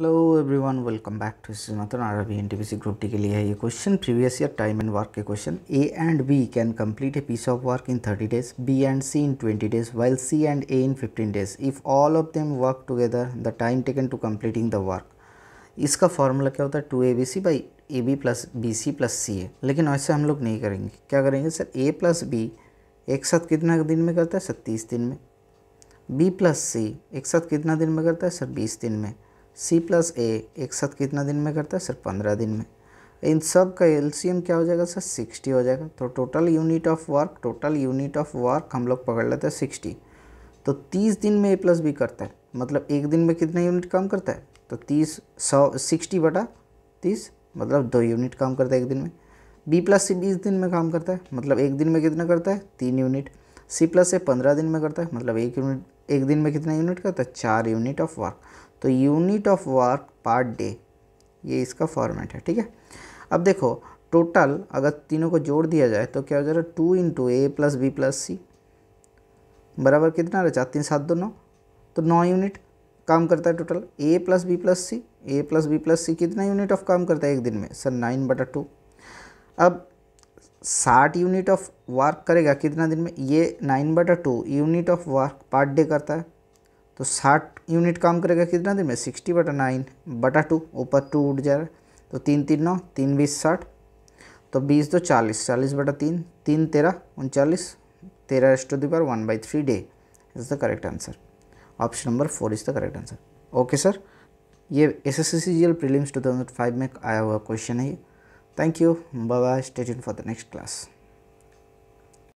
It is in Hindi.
hello everyone welcome back to our R B N T group T के लिए है ये question previous year time and work के question A and B can complete a piece of work in thirty days B and C in twenty days well C and A in fifteen days if all of them work together the time taken to completing the work इसका फॉर्मूला क्या होता है two A B C by A B plus B C plus C A लेकिन ऐसे हम लोग नहीं करेंगे क्या करेंगे सर ए प्लस बी एक साथ कितना दिन में करता है सर तीस दिन में बी प्लस सी एक साथ कितना दिन में करता है सर बीस दिन में सी प्लस ए एक साथ कितना दिन में करता है सर पंद्रह दिन में इन सब का एलसीएम क्या हो जाएगा सर सिक्सटी हो जाएगा तो total unit of work total unit of work हम लोग पकड़ लेते हैं सिक्सटी तो तीस दिन में ए प्लस बी करता है मतलब एक दिन में कितना यूनिट काम करता है तो तीस सौ सिक्सटी बटा तीस मतलब दो यूनिट काम करता है एक दिन में बी प्लस सी बीस दिन में काम करता है मतलब एक दिन में कितना करता है तीन यूनिट सी प्लस ए पंद्रह दिन में करता है मतलब एक यूनिट एक दिन में कितना यूनिट करता है चार यूनिट ऑफ वर्क तो unit of work per day ये इसका फॉर्मेट है ठीक है अब देखो टोटल अगर तीनों को जोड़ दिया जाए तो क्या हो जाएगा two into A plus B plus C बराबर कितना चार तीन सात दो नौ तो नौ यूनिट काम करता है total A plus B plus C A plus B plus C कितना यूनिट ऑफ काम करता है एक दिन में सर नाइन बटा टू अब साठ यूनिट ऑफ वर्क करेगा कितना दिन में ये नाइन बटा two unit of work per day करता है तो साठ यूनिट काम करेगा कितना दिन में सिक्सटी बटा नाइन बटा टू ऊपर टू उठ जाएगा तो तीन तीन नौ तीन बीस साठ तो बीस दो चालीस चालीस बटा तीन तीन तेरह उनचालीस तेरह as to the one by three day is the correct answer option number four is the correct answer okay sir ये S S C G L prelims two thousand five में आया हुआ क्वेश्चन है ये thank you bye bye state for the next class